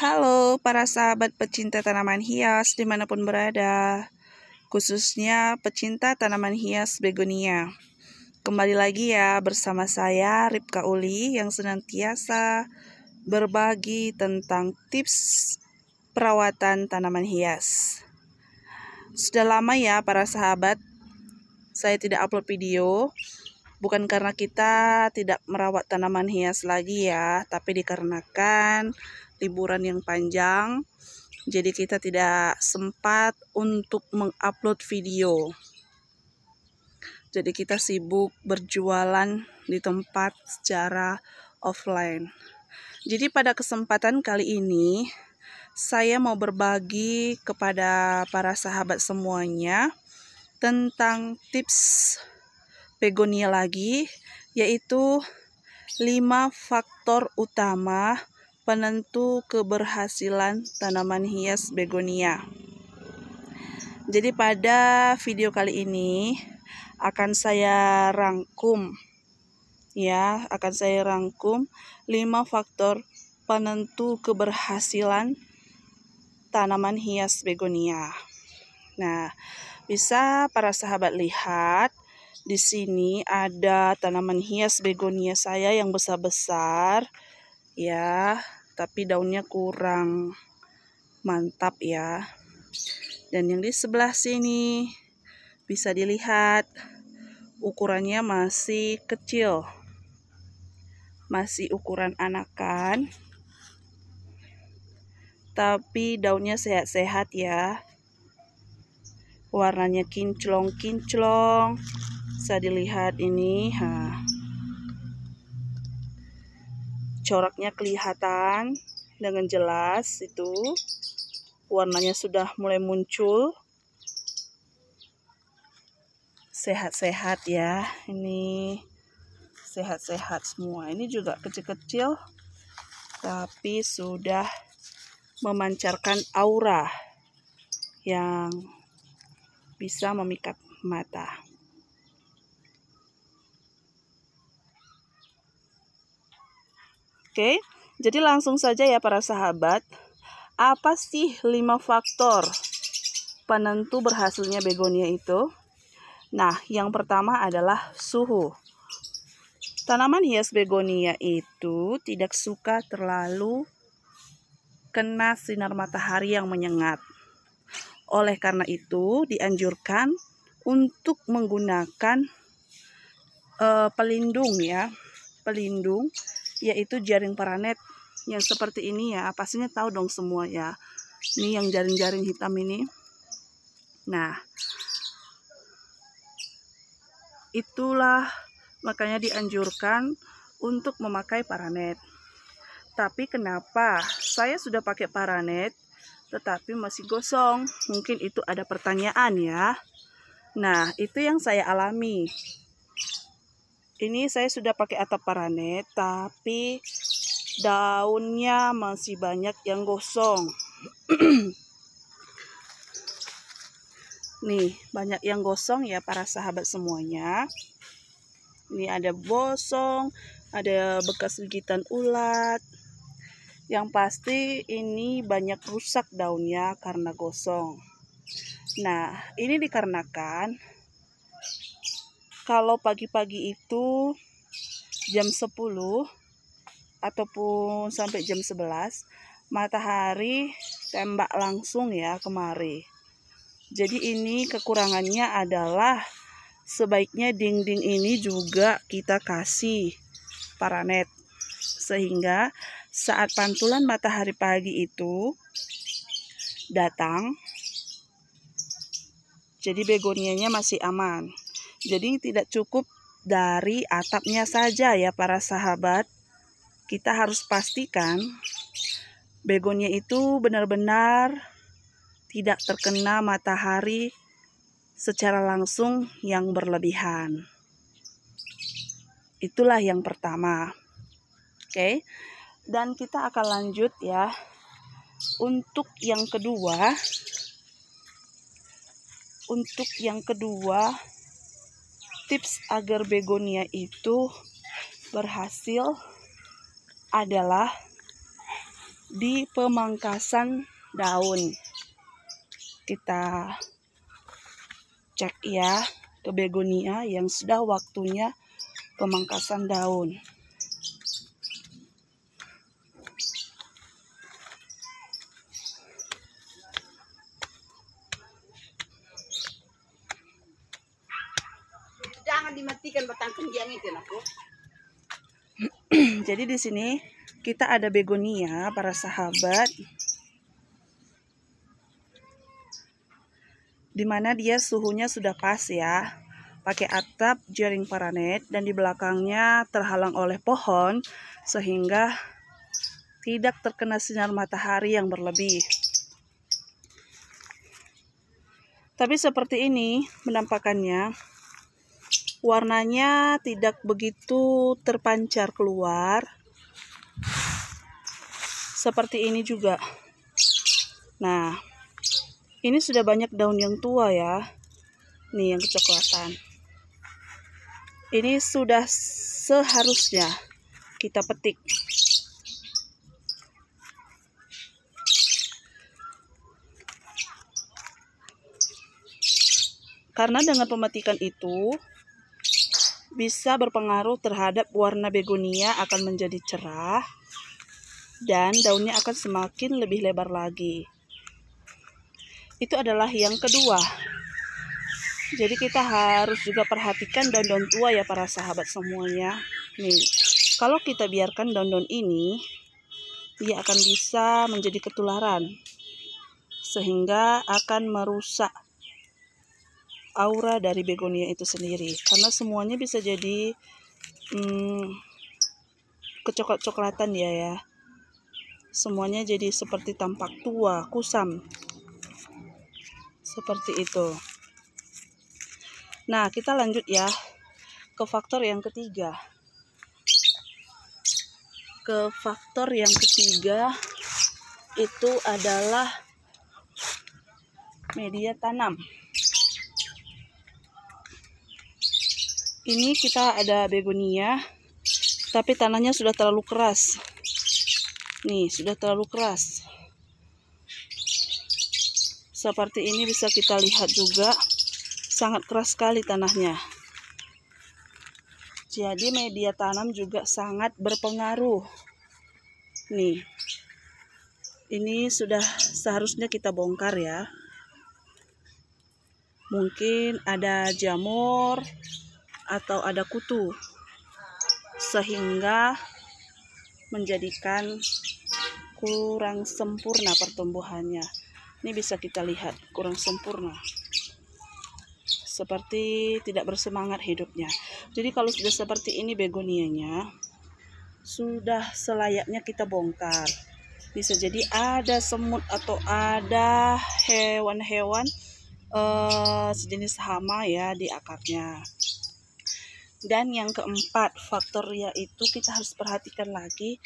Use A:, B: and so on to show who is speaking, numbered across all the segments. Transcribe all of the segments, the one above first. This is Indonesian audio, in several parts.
A: Halo para sahabat pecinta tanaman hias dimanapun berada, khususnya pecinta tanaman hias begonia. Kembali lagi ya bersama saya Ripka Uli yang senantiasa berbagi tentang tips perawatan tanaman hias. Sudah lama ya para sahabat, saya tidak upload video, bukan karena kita tidak merawat tanaman hias lagi ya, tapi dikarenakan liburan yang panjang jadi kita tidak sempat untuk mengupload video jadi kita sibuk berjualan di tempat secara offline jadi pada kesempatan kali ini saya mau berbagi kepada para sahabat semuanya tentang tips begonia lagi yaitu 5 faktor utama penentu keberhasilan tanaman hias begonia. Jadi pada video kali ini akan saya rangkum ya, akan saya rangkum 5 faktor penentu keberhasilan tanaman hias begonia. Nah, bisa para sahabat lihat di sini ada tanaman hias begonia saya yang besar-besar ya tapi daunnya kurang mantap ya dan yang di sebelah sini bisa dilihat ukurannya masih kecil masih ukuran anakan tapi daunnya sehat-sehat ya warnanya kinclong-kinclong bisa dilihat ini ha coraknya kelihatan dengan jelas itu warnanya sudah mulai muncul sehat-sehat ya ini sehat-sehat semua ini juga kecil-kecil tapi sudah memancarkan aura yang bisa memikat mata Oke, jadi langsung saja ya para sahabat. Apa sih lima faktor penentu berhasilnya begonia itu? Nah, yang pertama adalah suhu. Tanaman hias begonia itu tidak suka terlalu kena sinar matahari yang menyengat. Oleh karena itu, dianjurkan untuk menggunakan uh, pelindung ya, pelindung yaitu jaring paranet yang seperti ini ya pastinya tahu dong semua ya ini yang jaring-jaring hitam ini nah itulah makanya dianjurkan untuk memakai paranet tapi kenapa saya sudah pakai paranet tetapi masih gosong mungkin itu ada pertanyaan ya nah itu yang saya alami ini saya sudah pakai atap parane, tapi daunnya masih banyak yang gosong. Nih, banyak yang gosong ya para sahabat semuanya. Ini ada bosong, ada bekas gigitan ulat. Yang pasti ini banyak rusak daunnya karena gosong. Nah, ini dikarenakan kalau pagi-pagi itu jam 10 ataupun sampai jam 11 matahari tembak langsung ya kemari jadi ini kekurangannya adalah sebaiknya dinding ini juga kita kasih paranet sehingga saat pantulan matahari pagi itu datang jadi begonianya masih aman jadi tidak cukup dari atapnya saja ya para sahabat. Kita harus pastikan begonia itu benar-benar tidak terkena matahari secara langsung yang berlebihan. Itulah yang pertama. Oke. Dan kita akan lanjut ya. Untuk yang kedua, untuk yang kedua tips agar begonia itu berhasil adalah di pemangkasan daun. Kita cek ya ke begonia yang sudah waktunya pemangkasan daun. dimatikan batang tiang itu nak jadi di sini kita ada begonia para sahabat dimana dia suhunya sudah pas ya pakai atap jaring paranet dan di belakangnya terhalang oleh pohon sehingga tidak terkena sinar matahari yang berlebih. Tapi seperti ini penampakannya warnanya tidak begitu terpancar keluar seperti ini juga nah ini sudah banyak daun yang tua ya nih yang kecoklatan ini sudah seharusnya kita petik karena dengan pemetikan itu bisa berpengaruh terhadap warna begonia akan menjadi cerah dan daunnya akan semakin lebih lebar lagi. Itu adalah yang kedua. Jadi kita harus juga perhatikan daun-daun tua ya para sahabat semuanya. Nih, kalau kita biarkan daun-daun ini, dia akan bisa menjadi ketularan sehingga akan merusak aura dari begonia itu sendiri karena semuanya bisa jadi hmm, kecoklat-coklatan ya ya semuanya jadi seperti tampak tua kusam seperti itu nah kita lanjut ya ke faktor yang ketiga ke faktor yang ketiga itu adalah media tanam ini kita ada begonia tapi tanahnya sudah terlalu keras nih sudah terlalu keras seperti ini bisa kita lihat juga sangat keras sekali tanahnya jadi media tanam juga sangat berpengaruh nih ini sudah seharusnya kita bongkar ya mungkin ada jamur atau ada kutu sehingga menjadikan kurang sempurna pertumbuhannya ini bisa kita lihat kurang sempurna seperti tidak bersemangat hidupnya jadi kalau sudah seperti ini begonianya sudah selayaknya kita bongkar bisa jadi ada semut atau ada hewan-hewan uh, sejenis hama ya di akarnya dan yang keempat faktor yaitu kita harus perhatikan lagi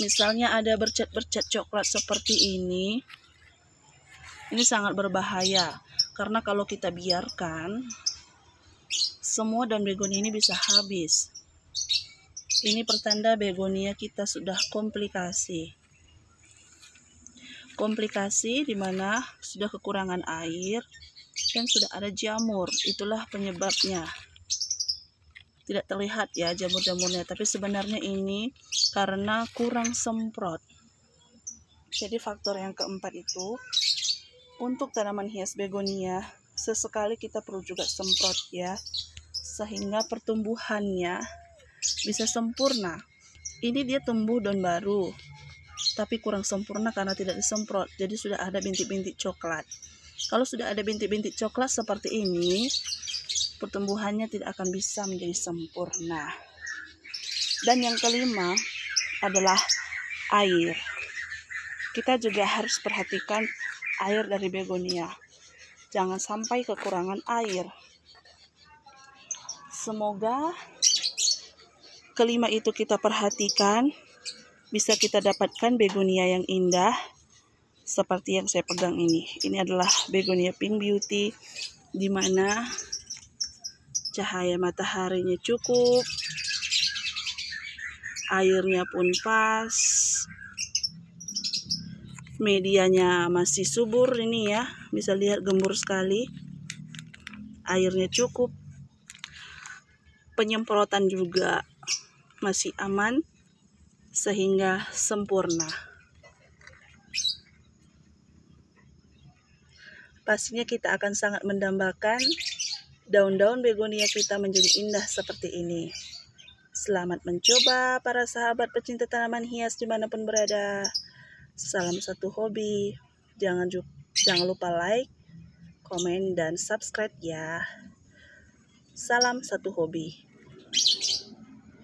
A: misalnya ada bercet-bercet coklat seperti ini ini sangat berbahaya karena kalau kita biarkan semua daun begonia ini bisa habis ini pertanda begonia kita sudah komplikasi komplikasi di mana sudah kekurangan air dan sudah ada jamur itulah penyebabnya tidak terlihat ya jamur-jamurnya tapi sebenarnya ini karena kurang semprot jadi faktor yang keempat itu untuk tanaman hias begonia sesekali kita perlu juga semprot ya sehingga pertumbuhannya bisa sempurna ini dia tumbuh daun baru tapi kurang sempurna karena tidak disemprot jadi sudah ada bintik-bintik coklat kalau sudah ada bintik-bintik coklat seperti ini, pertumbuhannya tidak akan bisa menjadi sempurna. Dan yang kelima adalah air. Kita juga harus perhatikan air dari begonia. Jangan sampai kekurangan air. Semoga kelima itu kita perhatikan bisa kita dapatkan begonia yang indah seperti yang saya pegang ini. Ini adalah begonia pink beauty di mana cahaya mataharinya cukup, airnya pun pas, medianya masih subur ini ya, bisa lihat gembur sekali, airnya cukup, penyemprotan juga masih aman sehingga sempurna. pastinya kita akan sangat mendambakan daun-daun begonia kita menjadi indah seperti ini. Selamat mencoba para sahabat pecinta tanaman hias dimanapun berada. Salam satu hobi. Jangan, jangan lupa like, komen, dan subscribe ya. Salam satu hobi.